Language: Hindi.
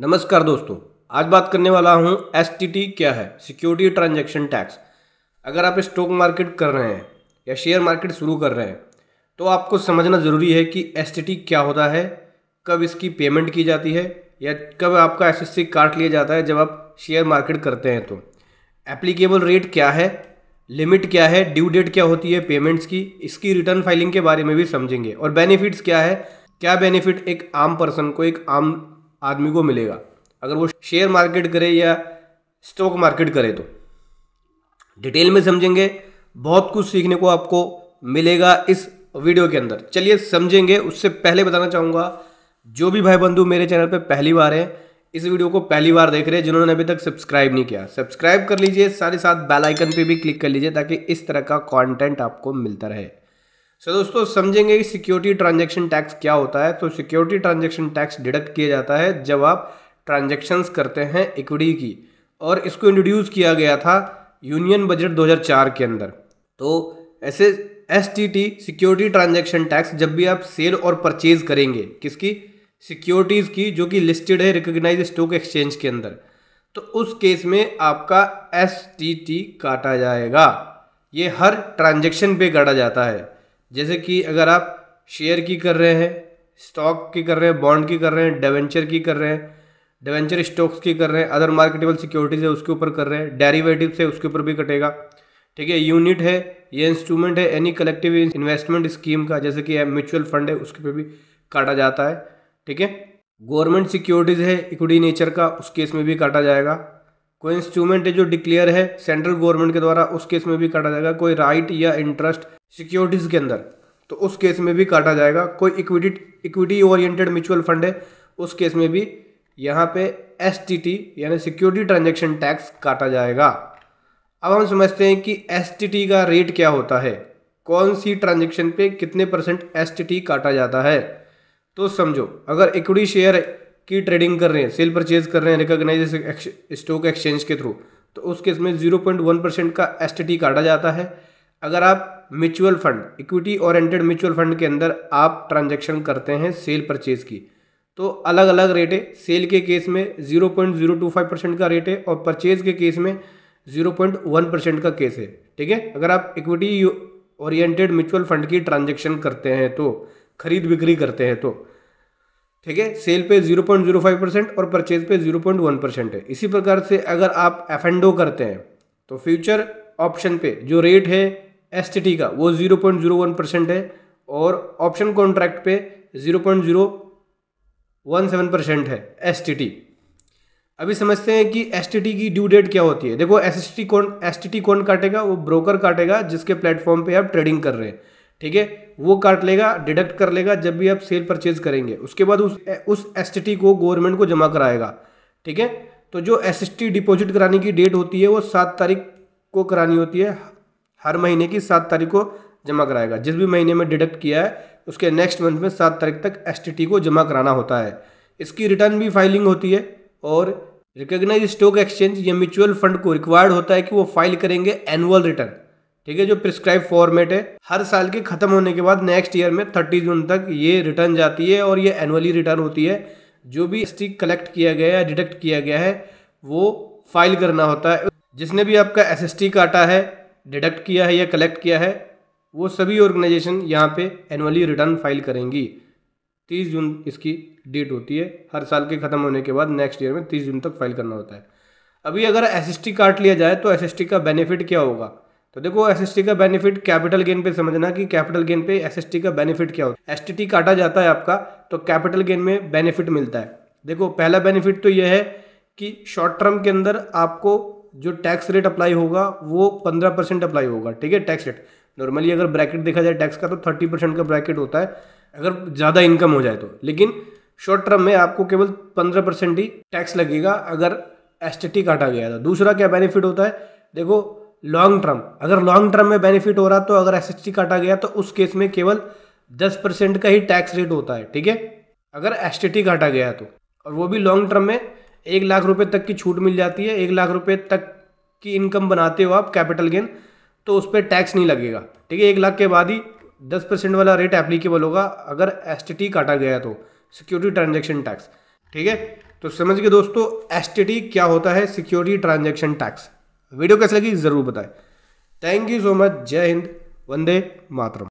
नमस्कार दोस्तों आज बात करने वाला हूं एस क्या है सिक्योरिटी ट्रांजैक्शन टैक्स अगर आप स्टॉक मार्केट कर रहे हैं या शेयर मार्केट शुरू कर रहे हैं तो आपको समझना ज़रूरी है कि एस क्या होता है कब इसकी पेमेंट की जाती है या कब आपका एस काट लिया जाता है जब आप शेयर मार्केट करते हैं तो एप्लीकेबल रेट क्या है लिमिट क्या है ड्यू डेट क्या होती है पेमेंट्स की इसकी रिटर्न फाइलिंग के बारे में भी समझेंगे और बेनिफिट्स क्या है क्या बेनिफिट एक आम पर्सन को एक आम आदमी को मिलेगा अगर वो शेयर मार्केट करे या स्टॉक मार्केट करे तो डिटेल में समझेंगे बहुत कुछ सीखने को आपको मिलेगा इस वीडियो के अंदर चलिए समझेंगे उससे पहले बताना चाहूँगा जो भी भाई बंधु मेरे चैनल पर पहली बार है इस वीडियो को पहली बार देख रहे हैं जिन्होंने अभी तक सब्सक्राइब नहीं किया सब्सक्राइब कर लीजिए साथ ही साथ बेल आइकन पे भी क्लिक कर लीजिए ताकि इस तरह का कंटेंट आपको मिलता रहे सो दोस्तों समझेंगे कि सिक्योरिटी ट्रांजैक्शन टैक्स क्या होता है तो सिक्योरिटी ट्रांजैक्शन टैक्स डिडक्ट किया जाता है जब आप ट्रांजैक्शंस करते हैं इक्विटी की और इसको इंट्रोड्यूस किया गया था यूनियन बजट 2004 के अंदर तो ऐसे एस सिक्योरिटी ट्रांजेक्शन टैक्स जब भी आप सेल और परचेज करेंगे किसकी सिक्योरिटीज़ की जो कि लिस्टेड है रिकोगनाइज स्टॉक एक्सचेंज के अंदर तो उस केस में आपका एस काटा जाएगा ये हर ट्रांजेक्शन पे काटा जाता है जैसे कि अगर आप शेयर की कर रहे हैं स्टॉक की कर रहे हैं बॉन्ड की कर रहे हैं डिवेंचर की कर रहे हैं डिवेंचर स्टॉक्स की कर रहे हैं अदर मार्केटेबल सिक्योरिटीज़ है उसके ऊपर कर रहे हैं डेरिवेटिव है उसके ऊपर भी कटेगा ठीक है यूनिट है ये इंस्ट्रूमेंट है एनी कलेक्टिव इन्वेस्टमेंट स्कीम का जैसे कि म्यूचुअल फंड है उसके पे भी काटा जाता है ठीक है गवर्नमेंट सिक्योरिटीज़ है इक्विटी नेचर का उस केस में भी काटा जाएगा कोई इंस्ट्रूमेंट है जो डिक्लेयर है सेंट्रल गवर्नमेंट के द्वारा उस केस में भी काटा जाएगा कोई राइट या इंटरेस्ट सिक्योरिटीज़ के अंदर तो उस केस में भी काटा जाएगा कोई equity equity oriented mutual fund है उस केस में भी यहाँ पे एस यानी सिक्योरिटी ट्रांजेक्शन टैक्स काटा जाएगा अब हम समझते हैं कि एस का रेट क्या होता है कौन सी ट्रांजेक्शन पे कितने परसेंट एस काटा जाता है तो समझो अगर इक्विटी शेयर की ट्रेडिंग कर रहे हैं सेल परचेज कर रहे हैं रिकोगनाइज स्टॉक एक्सचेंज के थ्रू तो उस केस में जीरो पॉइंट वन परसेंट का एस काटा जाता है अगर आप mutual fund equity oriented mutual fund के अंदर आप ट्रांजैक्शन करते हैं सेल परचेज की तो अलग अलग रेट है सेल के केस में zero point zero two five percent का रेट है और परचेज के केस में जीरो पॉइंट वन परसेंट का केस है ठीक है अगर आप इक्विटी ओरिएंटेड म्यूचुअल फंड की ट्रांजेक्शन करते हैं तो खरीद बिक्री करते हैं तो ठीक है सेल पे 0.05 परसेंट और परचेज पे 0.1 परसेंट है इसी प्रकार से अगर आप एफ करते हैं तो फ्यूचर ऑप्शन पे जो रेट है एस का वो zero point zero one percent है और ऑप्शन कॉन्ट्रैक्ट पे zero point zero one seven percent है एस अभी समझते हैं कि एस की ड्यू डेट क्या होती है देखो एस एस टी कौन एस कौन काटेगा वो ब्रोकर काटेगा जिसके प्लेटफॉर्म पे आप ट्रेडिंग कर रहे हैं ठीक है वो काट लेगा डिडक्ट कर लेगा जब भी आप सेल परचेज करेंगे उसके बाद उस उस एस को गवर्नमेंट को जमा कराएगा ठीक है तो जो एस डिपॉजिट कराने की डेट होती है वो सात तारीख को करानी होती है हर महीने की सात तारीख को जमा कराएगा जिस भी महीने में डिडक्ट किया है उसके नेक्स्ट मंथ में सात तारीख तक एस को जमा कराना होता है इसकी रिटर्न भी फाइलिंग होती है और रिकोगनाइज स्टॉक एक्सचेंज या म्यूचुअल फंड को रिक्वायर्ड होता है कि वो फाइल करेंगे एनुअल रिटर्न ठीक है जो प्रिस्क्राइब फॉर्मेट है हर साल के ख़त्म होने के बाद नेक्स्ट ईयर में थर्टी जून तक ये रिटर्न जाती है और ये एनुअली रिटर्न होती है जो भी एस कलेक्ट किया गया है डिडक्ट किया गया है वो फाइल करना होता है जिसने भी आपका एस काटा है डिडक्ट किया है या कलेक्ट किया है वो सभी ऑर्गेनाइजेशन यहाँ पे एनुअली रिटर्न फाइल करेंगी तीस जून इसकी डेट होती है हर साल के ख़त्म होने के बाद नेक्स्ट ईयर में तीस जून तक फाइल करना होता है अभी अगर एस काट लिया जाए तो एस का बेनिफिट क्या होगा तो देखो एस का बेनिफिट कैपिटल गेन पे समझना कि कैपिटल गेन पे एस का बेनिफिट क्या होता है एस काटा जाता है आपका तो कैपिटल गेन में बेनिफिट मिलता है देखो पहला बेनिफिट तो यह है कि शॉर्ट टर्म के अंदर आपको जो टैक्स रेट अप्लाई होगा वो पंद्रह परसेंट अप्लाई होगा ठीक है टैक्स रेट नॉर्मली अगर ब्रैकेट देखा जाए टैक्स का तो थर्टी परसेंट का ब्रैकेट होता है अगर ज़्यादा इनकम हो जाए तो लेकिन शॉर्ट टर्म में आपको केवल पंद्रह परसेंट ही टैक्स लगेगा अगर एस काटा गया था दूसरा क्या बेनिफिट होता है देखो लॉन्ग टर्म अगर लॉन्ग टर्म में बेनिफिट हो रहा तो अगर एस काटा गया तो उस केस में केवल दस परसेंट का ही टैक्स रेट होता है ठीक है अगर एस काटा गया तो और वो भी लॉन्ग टर्म में एक लाख रुपए तक की छूट मिल जाती है एक लाख रुपए तक की इनकम बनाते हो आप कैपिटल गेन तो उस पर टैक्स नहीं लगेगा ठीक है एक लाख के बाद ही दस परसेंट वाला रेट एप्लीकेबल होगा अगर एस काटा गया तो सिक्योरिटी ट्रांजेक्शन टैक्स ठीक है तो समझ गए दोस्तों एस क्या होता है सिक्योरिटी ट्रांजेक्शन टैक्स वीडियो कैसे लगी ज़रूर बताएं थैंक यू सो मच जय हिंद वंदे मातरम